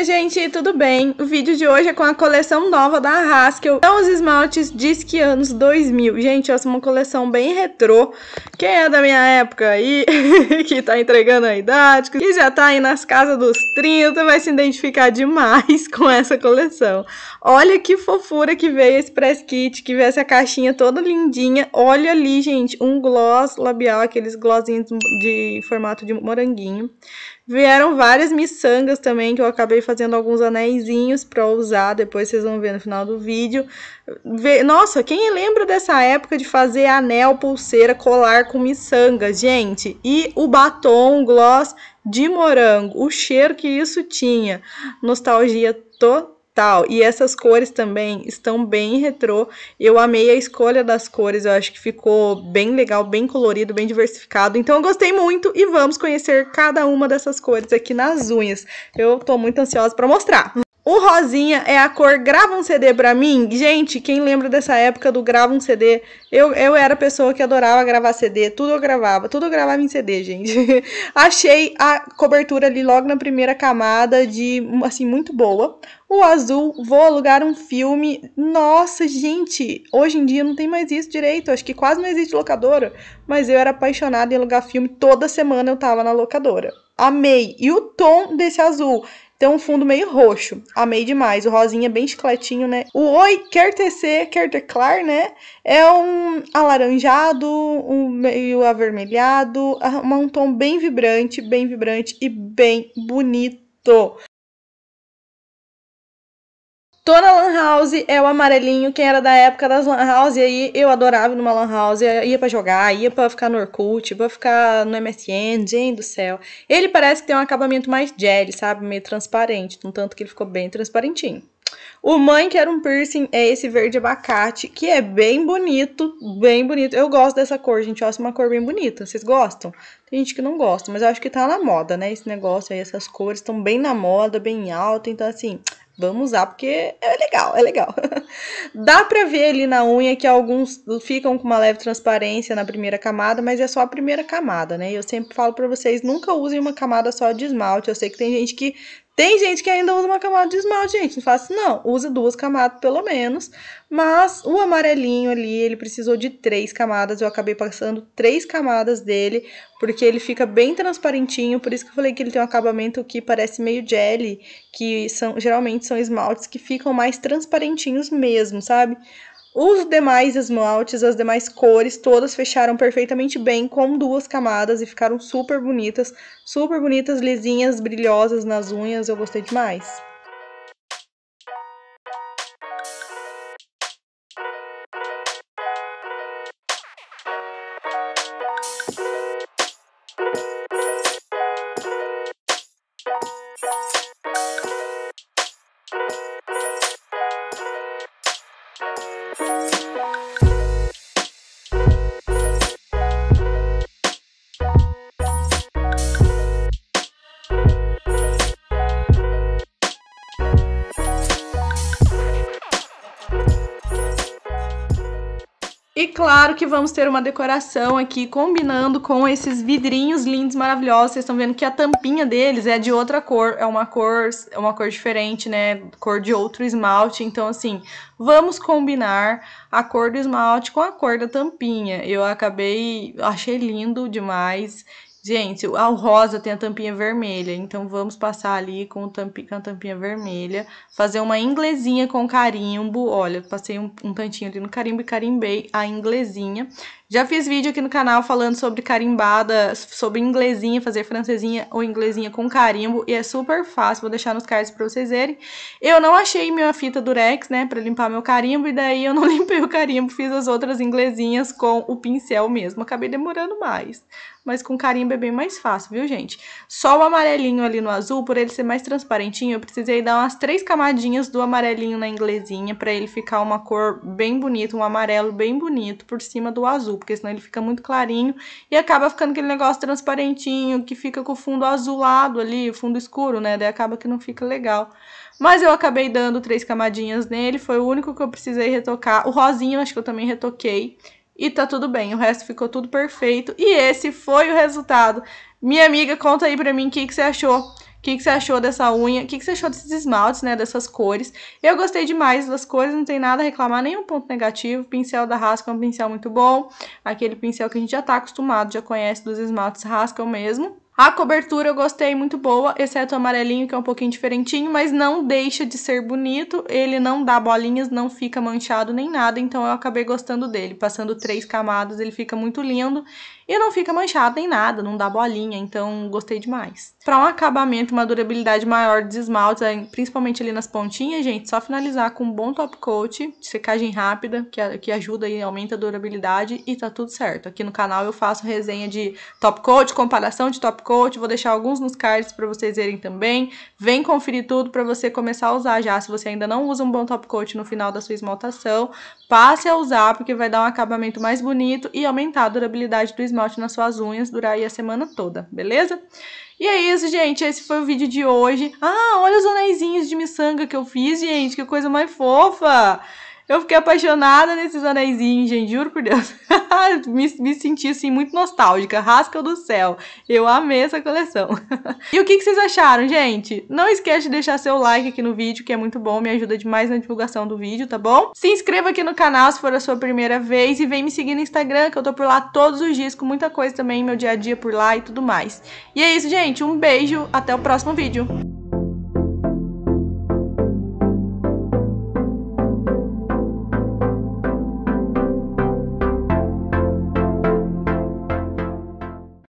Oi gente, tudo bem? O vídeo de hoje é com a coleção nova da Haskell, são os esmaltes Disque Anos 2000. Gente, essa é uma coleção bem retrô, quem é da minha época aí, que tá entregando a idade, que já tá aí nas casas dos 30, vai se identificar demais com essa coleção. Olha que fofura que veio esse press kit, que veio essa caixinha toda lindinha. Olha ali, gente, um gloss labial, aqueles glossinhos de formato de moranguinho. Vieram várias miçangas também, que eu acabei fazendo alguns anéisinhos pra usar, depois vocês vão ver no final do vídeo. Nossa, quem lembra dessa época de fazer anel, pulseira, colar com miçanga, gente? E o batom, gloss de morango, o cheiro que isso tinha. Nostalgia total tal. E essas cores também estão bem retrô. Eu amei a escolha das cores, eu acho que ficou bem legal, bem colorido, bem diversificado. Então eu gostei muito e vamos conhecer cada uma dessas cores aqui nas unhas. Eu tô muito ansiosa para mostrar. O rosinha é a cor grava um CD pra mim. Gente, quem lembra dessa época do grava um CD? Eu, eu era a pessoa que adorava gravar CD, tudo eu gravava, tudo eu gravava em CD, gente. Achei a cobertura ali logo na primeira camada de, assim, muito boa. O azul, vou alugar um filme. Nossa, gente, hoje em dia não tem mais isso direito. Acho que quase não existe locadora. Mas eu era apaixonada em alugar filme. Toda semana eu tava na locadora. Amei. E o tom desse azul tem um fundo meio roxo. Amei demais. O rosinha bem chicletinho, né? O Oi quer tecer, quer teclar, né? É um alaranjado, um meio avermelhado, ah, um tom bem vibrante, bem vibrante e bem bonito. Tô na Lan House, é o amarelinho, quem era da época das Lan House, aí eu adorava numa Lan House, ia pra jogar, ia pra ficar no Orkut, pra ficar no MSN, gente do céu. Ele parece que tem um acabamento mais jelly, sabe? Meio transparente, no tanto que ele ficou bem transparentinho. O mãe que era um piercing é esse verde abacate, que é bem bonito, bem bonito. Eu gosto dessa cor, gente, eu acho uma cor bem bonita. Vocês gostam? Tem gente que não gosta, mas eu acho que tá na moda, né? Esse negócio aí, essas cores estão bem na moda, bem alta, então assim, Vamos usar porque é legal, é legal. Dá pra ver ali na unha que alguns ficam com uma leve transparência na primeira camada, mas é só a primeira camada, né? Eu sempre falo pra vocês, nunca usem uma camada só de esmalte. Eu sei que tem gente que tem gente que ainda usa uma camada de esmalte, gente. Não faço não. Usa duas camadas pelo menos. Mas o amarelinho ali, ele precisou de três camadas. Eu acabei passando três camadas dele, porque ele fica bem transparentinho. Por isso que eu falei que ele tem um acabamento que parece meio jelly, que são geralmente são esmaltes que ficam mais transparentinhos mesmo, sabe? Os demais esmaltes, as demais cores, todas fecharam perfeitamente bem com duas camadas e ficaram super bonitas, super bonitas, lisinhas, brilhosas nas unhas, eu gostei demais. Bye. E claro que vamos ter uma decoração aqui combinando com esses vidrinhos lindos, maravilhosos. Vocês estão vendo que a tampinha deles é de outra cor, é uma cor, é uma cor diferente, né? Cor de outro esmalte. Então, assim, vamos combinar a cor do esmalte com a cor da tampinha. Eu acabei, achei lindo demais. Gente, o rosa tem a tampinha vermelha, então vamos passar ali com, tampi, com a tampinha vermelha, fazer uma inglesinha com carimbo. Olha, passei um, um tantinho ali no carimbo e carimbei a inglesinha. Já fiz vídeo aqui no canal falando sobre carimbada, sobre inglesinha, fazer francesinha ou inglesinha com carimbo, e é super fácil, vou deixar nos cards pra vocês verem. Eu não achei minha fita durex, né, pra limpar meu carimbo, e daí eu não limpei o carimbo, fiz as outras inglesinhas com o pincel mesmo, acabei demorando mais. Mas com carimbo é bem mais fácil, viu, gente? Só o amarelinho ali no azul, por ele ser mais transparentinho, eu precisei dar umas três camadinhas do amarelinho na inglesinha, pra ele ficar uma cor bem bonita, um amarelo bem bonito por cima do azul porque senão ele fica muito clarinho e acaba ficando aquele negócio transparentinho que fica com o fundo azulado ali, o fundo escuro, né? Daí acaba que não fica legal. Mas eu acabei dando três camadinhas nele, foi o único que eu precisei retocar. O rosinho acho que eu também retoquei. E tá tudo bem, o resto ficou tudo perfeito. E esse foi o resultado. Minha amiga, conta aí pra mim o que, que você achou o que, que você achou dessa unha? O que, que você achou desses esmaltes, né? Dessas cores? Eu gostei demais das cores, não tem nada a reclamar, nenhum ponto negativo. O pincel da Rasca é um pincel muito bom. Aquele pincel que a gente já tá acostumado, já conhece dos esmaltes Rasca mesmo. A cobertura eu gostei, muito boa, exceto o amarelinho, que é um pouquinho diferentinho, mas não deixa de ser bonito, ele não dá bolinhas, não fica manchado nem nada, então eu acabei gostando dele. Passando três camadas, ele fica muito lindo e não fica manchado nem nada, não dá bolinha, então gostei demais. Para um acabamento, uma durabilidade maior dos esmaltes, principalmente ali nas pontinhas, gente, só finalizar com um bom top coat, secagem rápida, que, que ajuda e aumenta a durabilidade e tá tudo certo. Aqui no canal eu faço resenha de top coat, comparação de top coat, vou deixar alguns nos cards para vocês verem também. Vem conferir tudo para você começar a usar já, se você ainda não usa um bom top coat no final da sua esmaltação, Passe a usar porque vai dar um acabamento mais bonito e aumentar a durabilidade do esmalte nas suas unhas, durar aí a semana toda, beleza? E é isso, gente, esse foi o vídeo de hoje. Ah, olha os anéisinhos de miçanga que eu fiz, gente, que coisa mais fofa! Eu fiquei apaixonada nesses anéisinhos, gente, juro por Deus. me, me senti, assim, muito nostálgica, rasca do céu. Eu amei essa coleção. e o que, que vocês acharam, gente? Não esquece de deixar seu like aqui no vídeo, que é muito bom, me ajuda demais na divulgação do vídeo, tá bom? Se inscreva aqui no canal se for a sua primeira vez e vem me seguir no Instagram, que eu tô por lá todos os dias com muita coisa também, meu dia a dia por lá e tudo mais. E é isso, gente, um beijo, até o próximo vídeo.